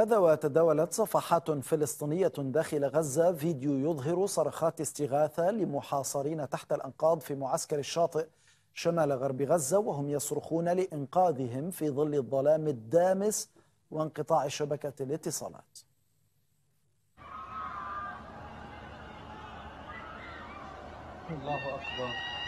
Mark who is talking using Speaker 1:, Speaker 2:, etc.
Speaker 1: هذا وتداولت صفحات فلسطينية داخل غزة فيديو يظهر صرخات استغاثة لمحاصرين تحت الأنقاض في معسكر الشاطئ شمال غرب غزة وهم يصرخون لإنقاذهم في ظل الظلام الدامس وانقطاع شبكة الاتصالات
Speaker 2: الله أكبر